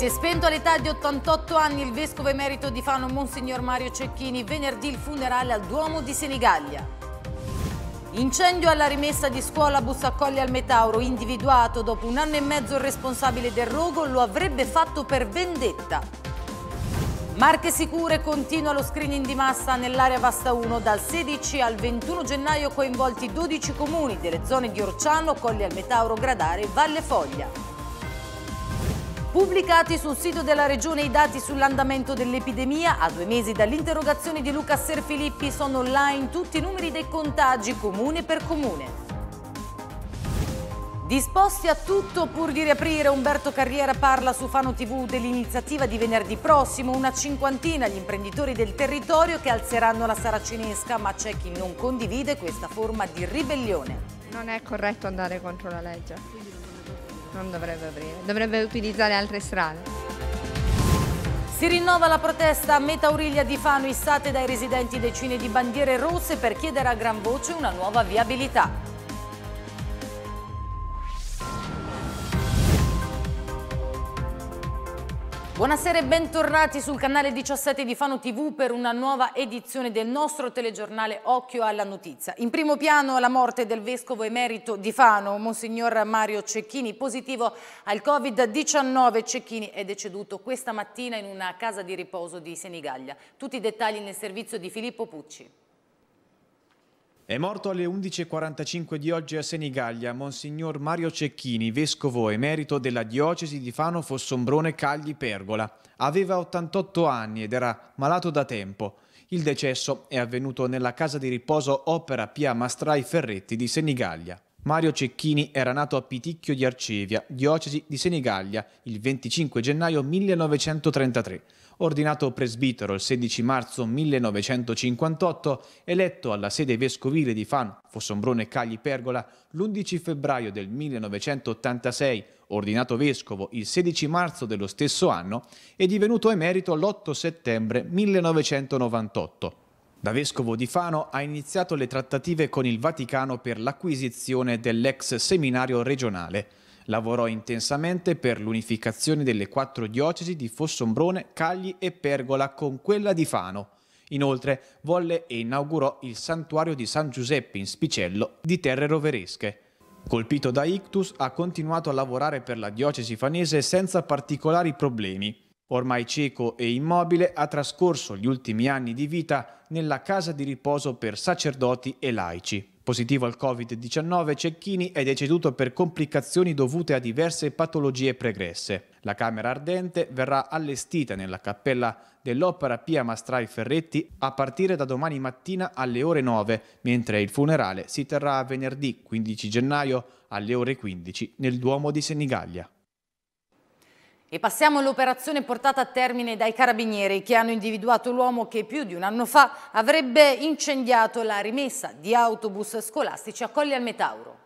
Si è spento all'età di 88 anni il vescovo emerito di Fano, Monsignor Mario Cecchini, venerdì il funerale al Duomo di Senigallia. Incendio alla rimessa di scuola a Bussacolli al Metauro, individuato dopo un anno e mezzo il responsabile del rogo, lo avrebbe fatto per vendetta. Marche sicure continua lo screening di massa nell'area Vasta 1. Dal 16 al 21 gennaio coinvolti 12 comuni delle zone di Orciano, Colli al Metauro, Gradare e Valle Foglia. Pubblicati sul sito della Regione i dati sull'andamento dell'epidemia, a due mesi dall'interrogazione di Luca Serfilippi sono online tutti i numeri dei contagi comune per comune. Disposti a tutto pur di riaprire, Umberto Carriera parla su Fano TV dell'iniziativa di venerdì prossimo, una cinquantina gli imprenditori del territorio che alzeranno la saracinesca, ma c'è chi non condivide questa forma di ribellione. Non è corretto andare contro la legge. Non dovrebbe aprire, dovrebbe utilizzare altre strade. Si rinnova la protesta a Meta Auriglia di Fano, issate dai residenti decine di bandiere rosse per chiedere a gran voce una nuova viabilità. Buonasera e bentornati sul canale 17 di Fano TV per una nuova edizione del nostro telegiornale Occhio alla Notizia. In primo piano la morte del vescovo emerito di Fano, Monsignor Mario Cecchini, positivo al Covid-19. Cecchini è deceduto questa mattina in una casa di riposo di Senigallia. Tutti i dettagli nel servizio di Filippo Pucci. È morto alle 11.45 di oggi a Senigallia Monsignor Mario Cecchini, vescovo emerito della diocesi di Fano Fossombrone Cagli Pergola. Aveva 88 anni ed era malato da tempo. Il decesso è avvenuto nella casa di riposo Opera Pia Mastrai Ferretti di Senigallia. Mario Cecchini era nato a Piticchio di Arcevia, diocesi di Senigallia, il 25 gennaio 1933. Ordinato presbitero il 16 marzo 1958, eletto alla sede vescovile di Fan, Fossombrone Cagli Pergola l'11 febbraio del 1986, ordinato vescovo il 16 marzo dello stesso anno e divenuto emerito l'8 settembre 1998. Da vescovo di Fano ha iniziato le trattative con il Vaticano per l'acquisizione dell'ex seminario regionale. Lavorò intensamente per l'unificazione delle quattro diocesi di Fossombrone, Cagli e Pergola con quella di Fano. Inoltre volle e inaugurò il santuario di San Giuseppe in Spicello di Terre Roveresche. Colpito da ictus, ha continuato a lavorare per la diocesi fanese senza particolari problemi. Ormai cieco e immobile, ha trascorso gli ultimi anni di vita nella casa di riposo per sacerdoti e laici. Positivo al Covid-19, Cecchini è deceduto per complicazioni dovute a diverse patologie pregresse. La camera ardente verrà allestita nella cappella dell'Opera Pia Mastrai Ferretti a partire da domani mattina alle ore 9, mentre il funerale si terrà venerdì 15 gennaio alle ore 15 nel Duomo di Senigallia. E passiamo all'operazione portata a termine dai carabinieri che hanno individuato l'uomo che più di un anno fa avrebbe incendiato la rimessa di autobus scolastici a Colli al Metauro.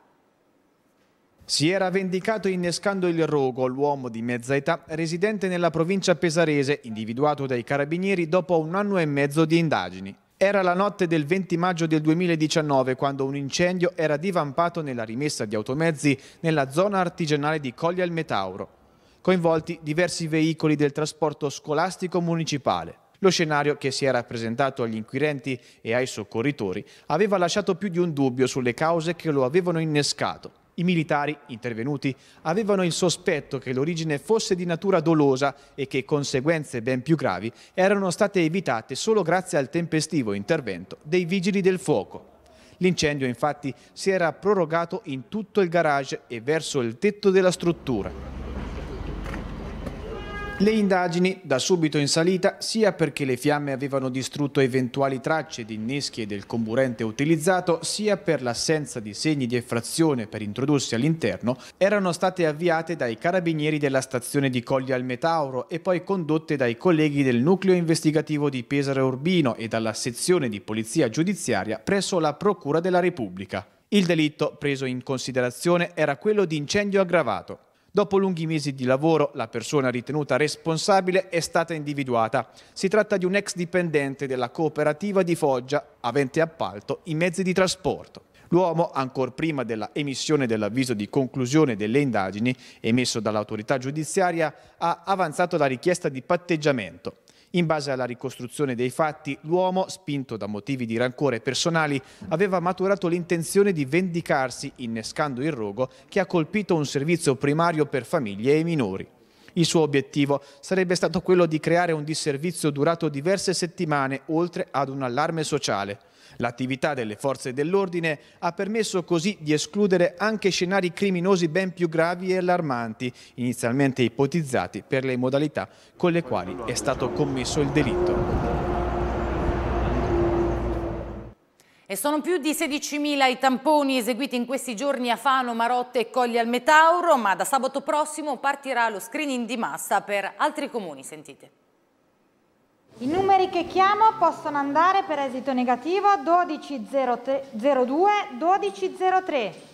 Si era vendicato innescando il rogo l'uomo di mezza età residente nella provincia pesarese, individuato dai carabinieri dopo un anno e mezzo di indagini. Era la notte del 20 maggio del 2019 quando un incendio era divampato nella rimessa di automezzi nella zona artigianale di Colli al Metauro coinvolti diversi veicoli del trasporto scolastico municipale. Lo scenario che si era presentato agli inquirenti e ai soccorritori aveva lasciato più di un dubbio sulle cause che lo avevano innescato. I militari intervenuti avevano il sospetto che l'origine fosse di natura dolosa e che conseguenze ben più gravi erano state evitate solo grazie al tempestivo intervento dei vigili del fuoco. L'incendio infatti si era prorogato in tutto il garage e verso il tetto della struttura. Le indagini, da subito in salita, sia perché le fiamme avevano distrutto eventuali tracce di inneschi e del comburente utilizzato, sia per l'assenza di segni di effrazione per introdursi all'interno, erano state avviate dai carabinieri della stazione di Colli al Metauro e poi condotte dai colleghi del nucleo investigativo di Pesaro Urbino e dalla sezione di polizia giudiziaria presso la Procura della Repubblica. Il delitto preso in considerazione era quello di incendio aggravato. Dopo lunghi mesi di lavoro, la persona ritenuta responsabile è stata individuata. Si tratta di un ex dipendente della cooperativa di Foggia, avente appalto i mezzi di trasporto. L'uomo, ancor prima della emissione dell'avviso di conclusione delle indagini emesso dall'autorità giudiziaria, ha avanzato la richiesta di patteggiamento. In base alla ricostruzione dei fatti, l'uomo, spinto da motivi di rancore personali, aveva maturato l'intenzione di vendicarsi innescando il rogo che ha colpito un servizio primario per famiglie e minori. Il suo obiettivo sarebbe stato quello di creare un disservizio durato diverse settimane, oltre ad un allarme sociale. L'attività delle forze dell'ordine ha permesso così di escludere anche scenari criminosi ben più gravi e allarmanti, inizialmente ipotizzati per le modalità con le quali è stato commesso il delitto. E sono più di 16.000 i tamponi eseguiti in questi giorni a Fano, Marotte e Colli al Metauro, ma da sabato prossimo partirà lo screening di massa per altri comuni, sentite. I numeri che chiamo possono andare per esito negativo 1202, 1203.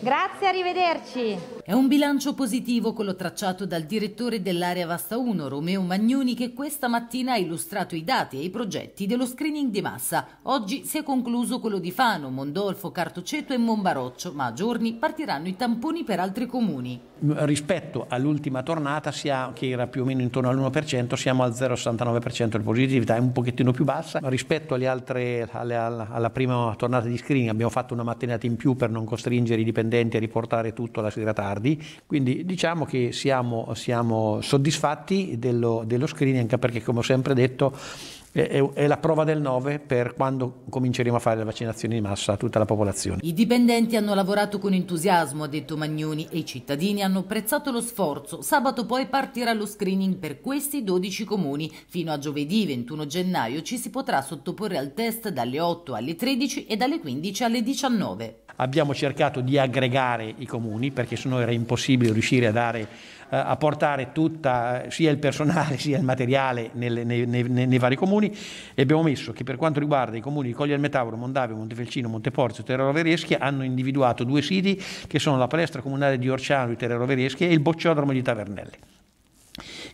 Grazie, arrivederci. È un bilancio positivo quello tracciato dal direttore dell'area Vasta 1, Romeo Magnoni, che questa mattina ha illustrato i dati e i progetti dello screening di massa. Oggi si è concluso quello di Fano, Mondolfo, Cartoceto e Monbaroccio, ma a giorni partiranno i tamponi per altri comuni. Rispetto all'ultima tornata, che era più o meno intorno all'1%, siamo al 0,69% di positività, è un pochettino più bassa. Rispetto alle altre, alle, alla prima tornata di screening abbiamo fatto una mattinata in più per non costringere spingere i dipendenti a riportare tutto alla sera tardi, quindi diciamo che siamo, siamo soddisfatti dello, dello screening anche perché come ho sempre detto è, la prova del 9 per quando cominceremo a fare le vaccinazioni di massa a tutta la popolazione. I dipendenti hanno lavorato con entusiasmo, ha detto Magnoni, e i cittadini hanno apprezzato lo sforzo. Sabato poi partirà lo screening per questi 12 comuni. Fino a giovedì 21 gennaio ci si potrà sottoporre al test dalle 8 alle 13 e dalle 15 alle 19 abbiamo cercato di aggregare i comuni perché sennò era impossibile riuscire a, dare, eh, a portare tutta, eh, sia il personale sia il materiale nelle, nei, nei, nei, vari comuni e abbiamo messo che per quanto riguarda i comuni di Coglier Metauro, Mondavio, Montefelcino, Monteporzio e Terraro Vereschi hanno individuato due siti che sono la palestra comunale di Orciano di Terrero Vereschi e il bocciodromo di Tavernelle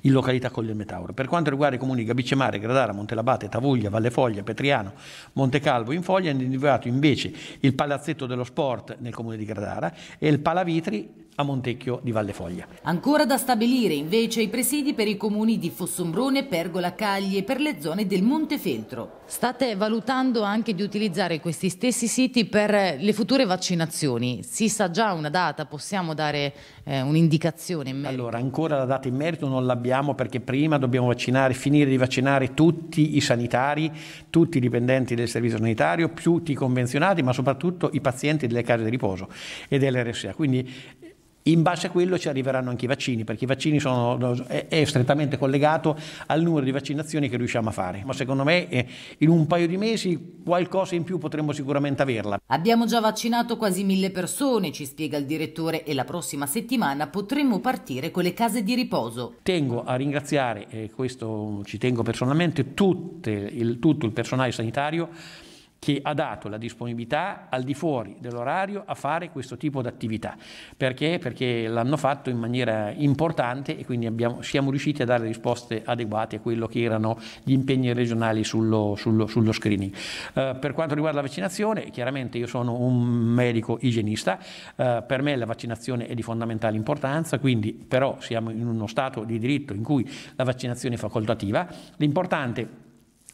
in località Colle Metauro. Per quanto riguarda i comuni Gabicemare, Gradara, Montelabate, Tavuglia, Vallefoglia, Petriano, Montecalvo, in Foglia, hanno individuato invece il palazzetto dello sport nel comune di Gradara e il Palavitri a Montecchio di Valle Foglia. Ancora da stabilire invece i presidi per i comuni di Fossombrone, Pergola, Cagli e per le zone del Montefeltro. State valutando anche di utilizzare questi stessi siti per le future vaccinazioni. Si sa già una data, possiamo dare eh, un'indicazione? In merito? allora, ancora la data in merito non l'abbiamo perché prima dobbiamo vaccinare, finire di vaccinare tutti i sanitari, tutti i dipendenti del servizio sanitario, più tutti i convenzionati, ma soprattutto i pazienti delle case di riposo e dell'RSA. Quindi in base a quello ci arriveranno anche i vaccini, perché i vaccini sono è, è strettamente collegato al numero di vaccinazioni che riusciamo a fare. Ma secondo me eh, in un paio di mesi qualcosa in più potremmo sicuramente averla. Abbiamo già vaccinato quasi mille persone, ci spiega il direttore, e la prossima settimana potremmo partire con le case di riposo. Tengo a ringraziare, e eh, questo ci tengo personalmente, tutte, il, tutto il personale sanitario che ha dato la disponibilità al di fuori dell'orario a fare questo tipo di attività. Perché? Perché l'hanno fatto in maniera importante e quindi abbiamo, siamo riusciti a dare risposte adeguate a quello che erano gli impegni regionali sullo, sullo, sullo screening. Eh, per quanto riguarda la vaccinazione, chiaramente io sono un medico igienista, eh, per me la vaccinazione è di fondamentale importanza, quindi però siamo in uno stato di diritto in cui la vaccinazione è facoltativa. L'importante è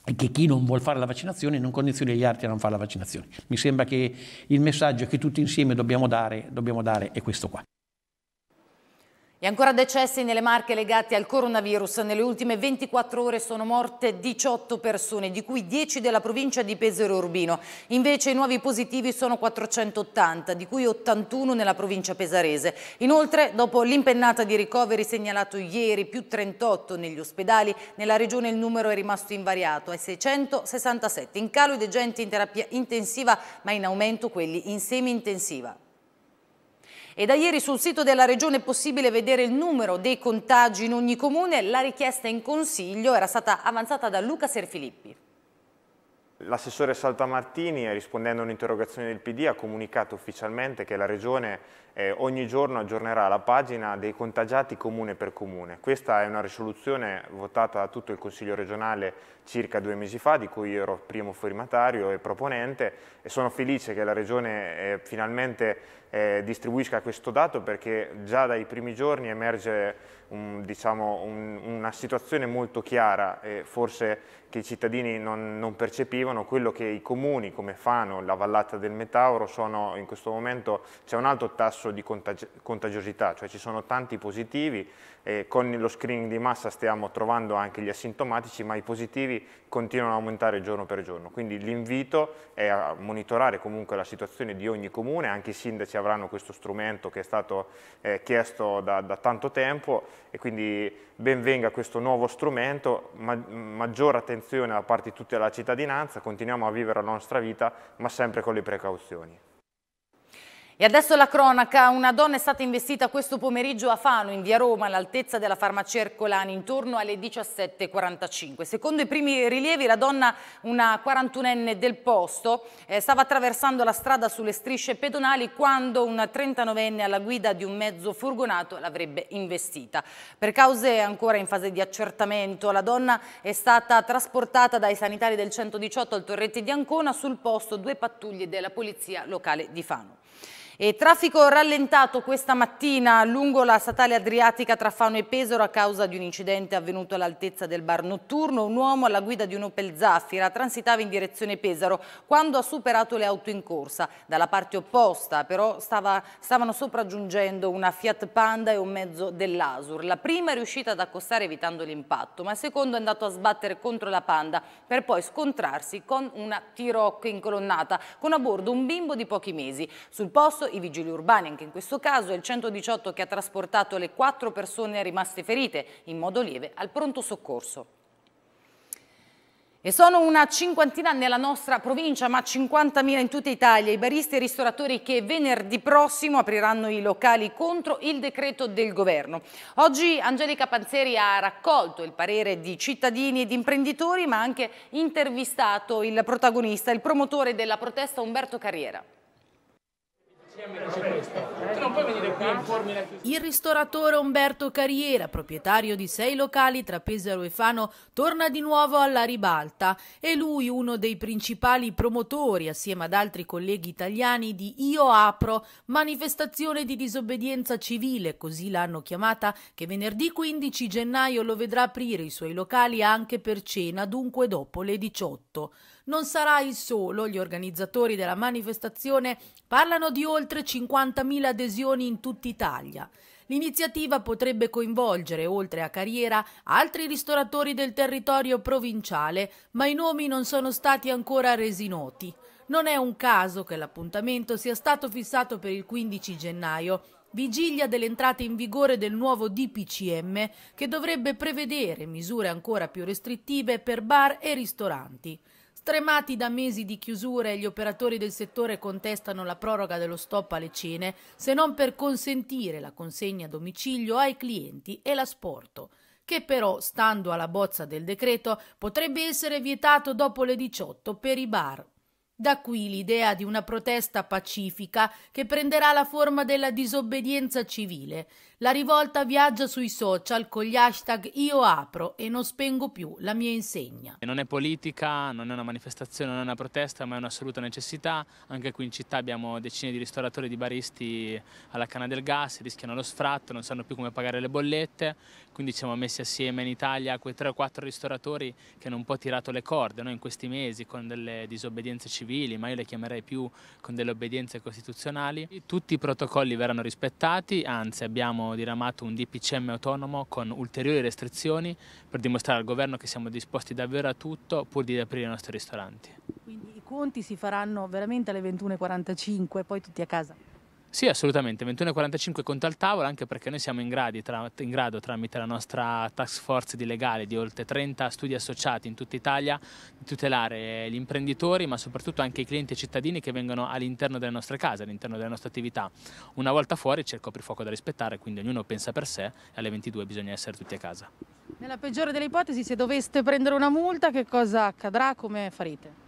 e che chi non vuole fare la vaccinazione non condizioni gli altri a non fare la vaccinazione. Mi sembra che il messaggio che tutti insieme dobbiamo dare, dobbiamo dare è questo qua. E ancora decessi nelle marche legati al coronavirus. Nelle ultime 24 ore sono morte 18 persone, di cui 10 della provincia di Pesaro Urbino. Invece i nuovi positivi sono 480, di cui 81 nella provincia pesarese. Inoltre, dopo l'impennata di ricoveri segnalato ieri, più 38 negli ospedali, nella regione il numero è rimasto invariato ai 667. In calo i degenti in terapia intensiva, ma in aumento quelli in semi-intensiva. E da ieri sul sito della Regione è possibile vedere il numero dei contagi in ogni comune. La richiesta in consiglio era stata avanzata da Luca Serfilippi. L'assessore Saltamartini, rispondendo a un'interrogazione del PD, ha comunicato ufficialmente che la Regione eh, ogni giorno aggiornerà la pagina dei contagiati comune per comune. Questa è una risoluzione votata da tutto il Consiglio regionale circa due mesi fa, di cui ero primo firmatario e proponente e sono felice che la Regione eh, finalmente eh, distribuisca questo dato perché già dai primi giorni emerge un, diciamo, un, una situazione molto chiara e forse che i cittadini non, non percepivano, quello che i comuni come Fano, la Vallata del Metauro sono in questo momento, c'è un alto tasso di contagi contagiosità, cioè ci sono tanti positivi, e con lo screening di massa stiamo trovando anche gli asintomatici, ma i positivi continuano ad aumentare giorno per giorno, quindi l'invito è a monitorare comunque la situazione di ogni comune, anche i sindaci avranno questo strumento che è stato eh, chiesto da, da, tanto tempo e quindi benvenga questo nuovo strumento, ma, maggiore attenzione da parte di tutta la cittadinanza, continuiamo a vivere la nostra vita ma sempre con le precauzioni. E adesso la cronaca, una donna è stata investita questo pomeriggio a Fano, in via Roma, all'altezza della farmacia Ercolani, intorno alle 17.45. Secondo i primi rilievi la donna, una 41enne del posto, eh, stava attraversando la strada sulle strisce pedonali quando una 39enne alla guida di un mezzo furgonato l'avrebbe investita. Per cause ancora in fase di accertamento, la donna è stata trasportata dai sanitari del 118 al Torretti di Ancona, sul posto due pattuglie della polizia locale di Fano. E traffico rallentato questa mattina lungo la statale adriatica tra Fano e Pesaro a causa di un incidente avvenuto all'altezza del bar notturno. Un uomo alla guida di un Opel Zaffira transitava in direzione Pesaro quando ha superato le auto in corsa. Dalla parte opposta però stava, stavano sopraggiungendo una Fiat Panda e un mezzo dell'Asur. La prima è riuscita ad accostare evitando l'impatto, ma il secondo è andato a sbattere contro la Panda per poi scontrarsi con una t Tirocco incolonnata con a bordo un bimbo di pochi mesi. Sul posto coinvolto i vigili urbani, anche in questo caso è il 118 che ha trasportato le quattro persone rimaste ferite in modo lieve al pronto soccorso. E sono una cinquantina nella nostra provincia, ma 50.000 in tutta Italia, i baristi e i ristoratori che venerdì prossimo apriranno i locali contro il decreto del governo. Oggi Angelica Panzeri ha raccolto il parere di cittadini ed imprenditori, ma ha anche intervistato il protagonista, il promotore della protesta Umberto Carriera. Il ristoratore Umberto Carriera, proprietario di sei locali tra Pesaro e Fano, torna di nuovo alla ribalta. È lui uno dei principali promotori, assieme ad altri colleghi italiani, di Io Apro, manifestazione di disobbedienza civile, così l'hanno chiamata, che venerdì 15 gennaio lo vedrà aprire i suoi locali anche per cena, dunque dopo le 18. Non sarai solo, gli organizzatori della manifestazione parlano di oltre 50.000 adesioni in tutta Italia. L'iniziativa potrebbe coinvolgere, oltre a Carriera, altri ristoratori del territorio provinciale, ma i nomi non sono stati ancora resi noti. Non è un caso che l'appuntamento sia stato fissato per il 15 gennaio, vigilia dell'entrata in vigore del nuovo DPCM che dovrebbe prevedere misure ancora più restrittive per bar e ristoranti. Tremati da mesi di chiusure, gli operatori del settore contestano la proroga dello stop alle cene, se non per consentire la consegna a domicilio ai clienti e l'asporto, che però, stando alla bozza del decreto, potrebbe essere vietato dopo le 18 per i bar. Da qui l'idea di una protesta pacifica che prenderà la forma della disobbedienza civile. La rivolta viaggia sui social con gli hashtag io apro e non spengo più la mia insegna. Non è politica, non è una manifestazione, non è una protesta, ma è un'assoluta necessità. Anche qui in città abbiamo decine di ristoratori e di baristi alla canna del gas, rischiano lo sfratto, non sanno più come pagare le bollette, quindi ci siamo messi assieme in Italia quei tre o quattro ristoratori che hanno un po' tirato le corde no? in questi mesi con delle disobbedienze civili, ma io le chiamerei più con delle obbedienze costituzionali. Tutti i protocolli verranno rispettati, anzi abbiamo diramato un DPCM autonomo con ulteriori restrizioni per dimostrare al governo che siamo disposti davvero a tutto pur di riaprire i nostri ristoranti. Quindi i conti si faranno veramente alle 21.45, poi tutti a casa? Sì, assolutamente, 21.45 conta al tavolo, anche perché noi siamo in, gradi, tra, in, grado, tramite la nostra task force di legale di oltre 30 studi associati in tutta Italia, di tutelare gli imprenditori, ma soprattutto anche i clienti e i cittadini che vengono all'interno delle nostre case, all'interno delle nostre attività. Una volta fuori c'è il coprifuoco da rispettare, quindi ognuno pensa per sé e alle 22 bisogna essere tutti a casa. Nella peggiore delle ipotesi, se doveste prendere una multa, che cosa accadrà? Come farete?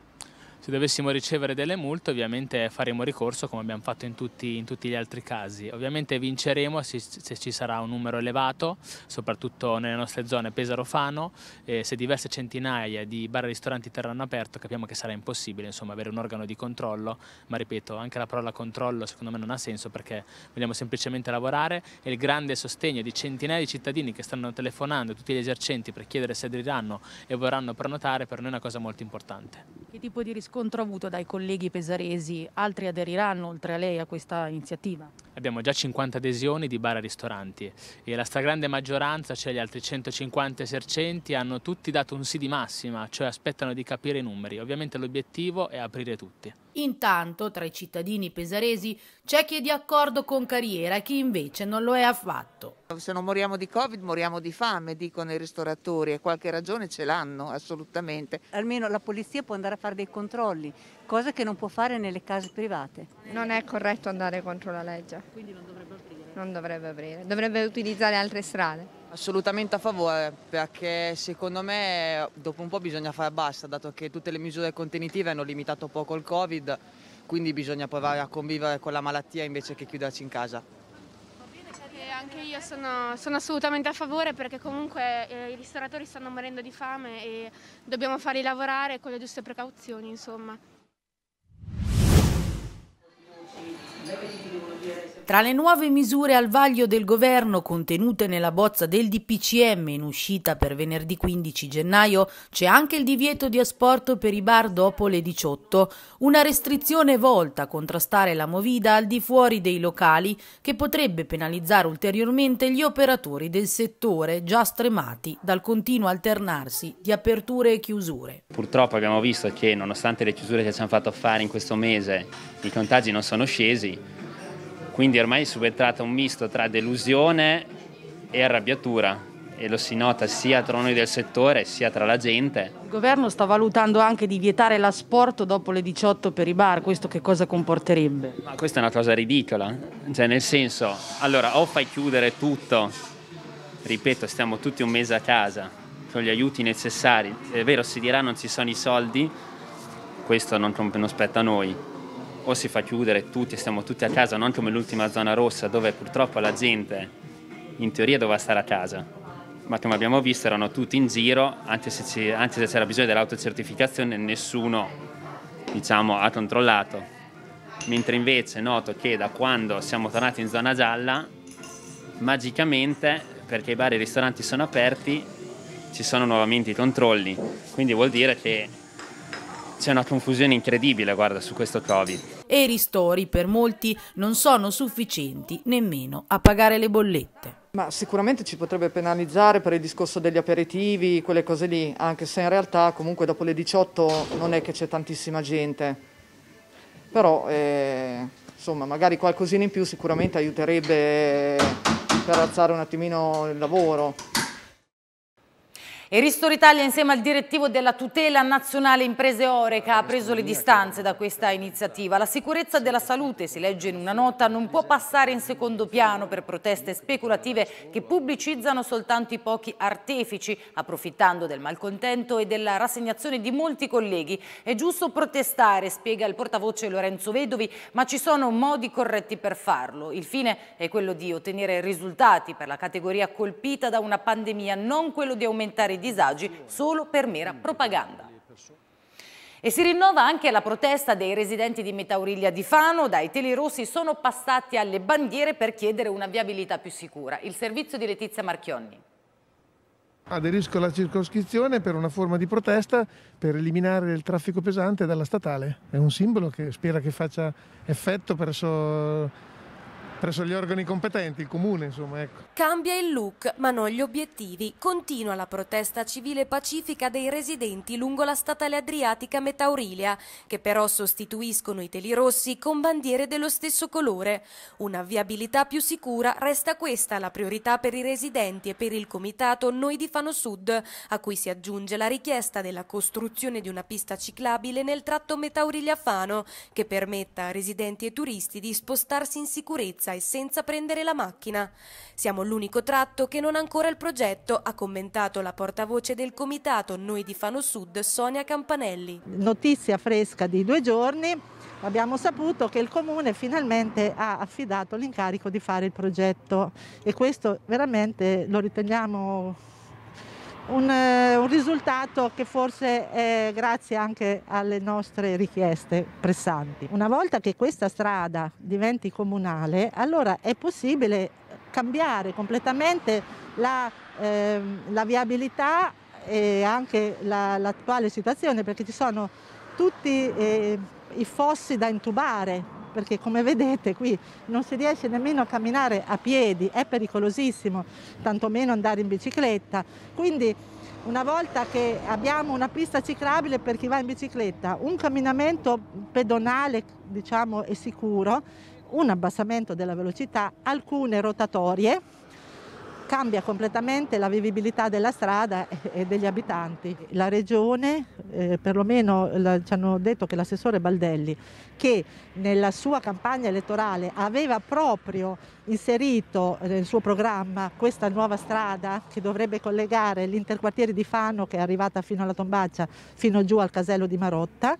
Se dovessimo ricevere delle multe ovviamente faremo ricorso come abbiamo fatto in tutti, in tutti gli altri casi. Ovviamente vinceremo se, se, ci sarà un numero elevato, soprattutto nelle nostre zone Pesaro-Fano, eh, se diverse centinaia di bar e ristoranti terranno aperto capiamo che sarà impossibile insomma, avere un organo di controllo, ma ripeto anche la parola controllo secondo me non ha senso perché vogliamo semplicemente lavorare e il grande sostegno di centinaia di cittadini che stanno telefonando, tutti gli esercenti per chiedere se aderiranno e vorranno prenotare per noi è una cosa molto importante. Che tipo di risposta? riscontro avuto dai colleghi pesaresi? Altri aderiranno oltre a lei a questa iniziativa? Abbiamo già 50 adesioni di bar e ristoranti e la stragrande maggioranza, cioè gli altri 150 esercenti, hanno tutti dato un sì di massima, cioè aspettano di capire i numeri. Ovviamente l'obiettivo è aprire tutti. Intanto tra i cittadini pesaresi c'è chi è di accordo con Carriera e chi invece non lo è affatto. Se non moriamo di Covid moriamo di fame, dicono i ristoratori e qualche ragione ce l'hanno assolutamente. Almeno la polizia può andare a fare dei controlli, cosa che non può fare nelle case private. Non è corretto andare contro la legge. Quindi non dovrebbe aprire? Non dovrebbe aprire, dovrebbe utilizzare altre strade. Assolutamente a favore perché secondo me dopo un po' bisogna fare basta dato che tutte le misure contenitive hanno limitato poco il Covid quindi bisogna provare a convivere con la malattia invece che chiuderci in casa anche io sono, sono, assolutamente a favore perché comunque eh, i ristoratori stanno morendo di fame e dobbiamo farli lavorare con le giuste precauzioni, insomma. Tra le nuove misure al vaglio del governo contenute nella bozza del DPCM in uscita per venerdì 15 gennaio c'è anche il divieto di asporto per i bar dopo le 18, una restrizione volta a contrastare la movida al di fuori dei locali che potrebbe penalizzare ulteriormente gli operatori del settore già stremati dal continuo alternarsi di aperture e chiusure. Purtroppo abbiamo visto che nonostante le chiusure che ci hanno fatto fare in questo mese i contagi non sono scesi. Quindi ormai è subentrato un misto tra delusione e arrabbiatura e lo si nota sia tra noi del settore sia tra la gente. Il governo sta valutando anche di vietare l'asporto dopo le 18 per i bar, questo che cosa comporterebbe? Ma questa è una cosa ridicola, cioè nel senso, allora o fai chiudere tutto, ripeto stiamo tutti un mese a casa, con gli aiuti necessari, è vero si dirà non ci sono i soldi, questo non, non spetta a noi, o si fa chiudere tutti e stiamo tutti a casa, non come l'ultima zona rossa dove purtroppo la gente in teoria doveva stare a casa, ma come abbiamo visto erano tutti in giro, anche se, anche se c'era bisogno dell'autocertificazione nessuno diciamo, ha controllato. Mentre invece noto che da quando siamo tornati in zona gialla, magicamente, perché i bar e i ristoranti sono aperti, ci sono nuovamente i controlli. Quindi vuol dire che c'è una confusione incredibile, guarda, su questo Covid. E i ristori per molti non sono sufficienti nemmeno a pagare le bollette. Ma sicuramente ci potrebbe penalizzare per il discorso degli aperitivi, quelle cose lì, anche se in realtà comunque dopo le 18 non è che c'è tantissima gente. Però eh, insomma, magari qualcosina in più sicuramente aiuterebbe eh, per alzare un attimino il lavoro. E Ristori Italia insieme al direttivo della tutela nazionale imprese Oreca ha preso le distanze da questa iniziativa. La sicurezza della salute, si legge in una nota, non può passare in secondo piano per proteste speculative che pubblicizzano soltanto i pochi artefici, approfittando del malcontento e della rassegnazione di molti colleghi. È giusto protestare, spiega il portavoce Lorenzo Vedovi, ma ci sono modi corretti per farlo. Il fine è quello di ottenere risultati per la categoria colpita da una pandemia, non quello di aumentare disagi solo per mera propaganda. E si rinnova anche la protesta dei residenti di Metauriglia di Fano, dai teli rossi sono passati alle bandiere per chiedere una viabilità più sicura. Il servizio di Letizia Marchionni. Aderisco alla circoscrizione per una forma di protesta per eliminare il traffico pesante dalla statale. È un simbolo che spera che faccia effetto presso presso gli organi competenti, il comune insomma. Ecco. Cambia il look ma non gli obiettivi. Continua la protesta civile pacifica dei residenti lungo la statale adriatica Metaurilia che però sostituiscono i teli rossi con bandiere dello stesso colore. Una viabilità più sicura resta questa la priorità per i residenti e per il comitato Noi di Fano Sud a cui si aggiunge la richiesta della costruzione di una pista ciclabile nel tratto Metaurilia-Fano che permetta a residenti e turisti di spostarsi in sicurezza Ibiza e senza prendere la macchina. Siamo l'unico tratto che non ha ancora il progetto, ha commentato la portavoce del comitato Noi di Fano Sud, Sonia Campanelli. Notizia fresca di due giorni, abbiamo saputo che il comune finalmente ha affidato l'incarico di fare il progetto e questo veramente lo riteniamo un, eh, un risultato che forse è grazie anche alle nostre richieste pressanti. Una volta che questa strada diventi comunale, allora è possibile cambiare completamente la, eh, la viabilità e anche la, l'attuale situazione perché ci sono tutti eh, i fossi da intubare perché come vedete qui non si riesce nemmeno a camminare a piedi, è pericolosissimo, tantomeno andare in bicicletta. Quindi una volta che abbiamo una pista ciclabile per chi va in bicicletta, un camminamento pedonale diciamo è sicuro, un abbassamento della velocità, alcune rotatorie cambia completamente la vivibilità della strada e degli abitanti. La regione, eh, perlomeno la, ci hanno detto che l'assessore Baldelli, che nella sua campagna elettorale aveva proprio inserito eh, nel suo programma questa nuova strada che dovrebbe collegare l'interquartiere di Fano, che è arrivata fino alla Tombaccia, fino giù al casello di Marotta,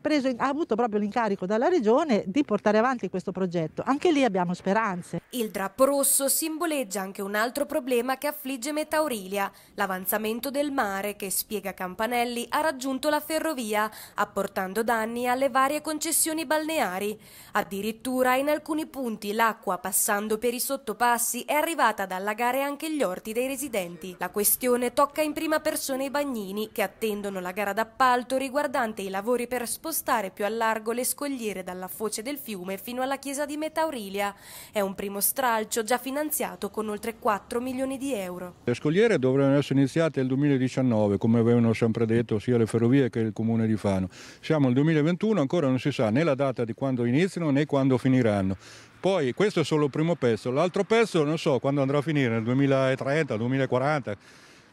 preso, ha avuto proprio l'incarico dalla Regione di portare avanti questo progetto. Anche lì abbiamo speranze. Il drappo rosso simboleggia anche un altro problema che affligge Metaurilia, l'avanzamento del mare che, spiega Campanelli, ha raggiunto la ferrovia, apportando danni alle varie concessioni balneari. Addirittura in alcuni punti l'acqua passando per i sottopassi è arrivata ad allagare anche gli orti dei residenti. La questione tocca in prima persona i bagnini che attendono la gara d'appalto riguardante i lavori per per spostare più a largo le scogliere dalla foce del fiume fino alla chiesa di Metaurilia. È un primo stralcio già finanziato con oltre 4 milioni di euro. Le scogliere dovrebbero essere iniziate nel 2019, come avevano sempre detto sia le ferrovie che il comune di Fano. Siamo nel 2021, ancora non si sa né la data di quando iniziano né quando finiranno. Poi questo è solo il primo pezzo, l'altro pezzo non so quando andrà a finire, nel 2030, 2040.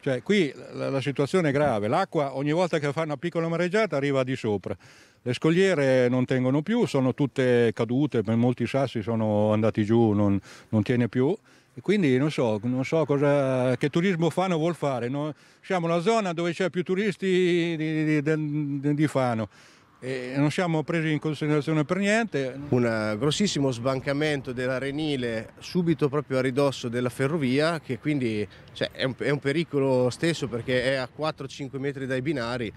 Cioè, qui la, la, situazione è grave, l'acqua ogni volta che fa una piccola mareggiata arriva di sopra. Le scogliere non tengono più, sono tutte cadute, molti sassi sono andati giù, non, non tiene più. E quindi non so, non so cosa, che turismo Fano vuol fare. No? Siamo la zona dove c'è più turisti di, di, di, di Fano e non siamo presi in considerazione per niente. Un grossissimo sbancamento dell'arenile subito proprio a ridosso della ferrovia che quindi cioè, è, un, è un pericolo stesso perché è a 4-5 metri dai binari.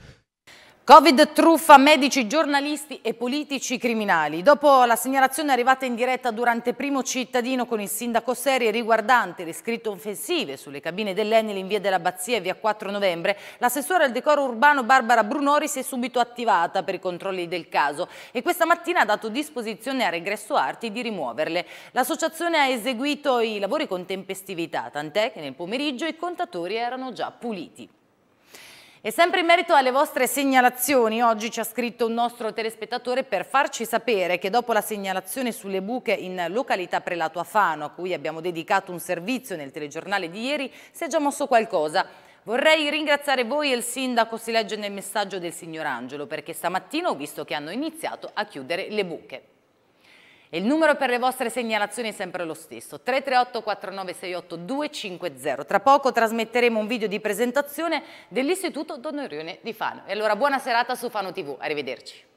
Covid truffa medici, giornalisti e politici criminali. Dopo la segnalazione arrivata in diretta durante Primo Cittadino con il sindaco Serie riguardante le scritte offensive sulle cabine dell'Enil in via dell'Abbazia e via 4 novembre, l'assessore al decoro urbano Barbara Brunori si è subito attivata per i controlli del caso e questa mattina ha dato disposizione a Regresso Arti di rimuoverle. L'associazione ha eseguito i lavori con tempestività, tant'è che nel pomeriggio i contatori erano già puliti. E sempre in merito alle vostre segnalazioni, oggi ci ha scritto un nostro telespettatore per farci sapere che dopo la segnalazione sulle buche in località Prelato Afano, a cui abbiamo dedicato un servizio nel telegiornale di ieri, si è già mosso qualcosa. Vorrei ringraziare voi e il sindaco, si legge nel messaggio del signor Angelo, perché stamattina ho visto che hanno iniziato a chiudere le buche il numero per le vostre segnalazioni è sempre lo stesso, 338 4968 250. Tra poco trasmetteremo un video di presentazione dell'Istituto Don Orione di Fano. E allora buona serata su Fano TV, arrivederci.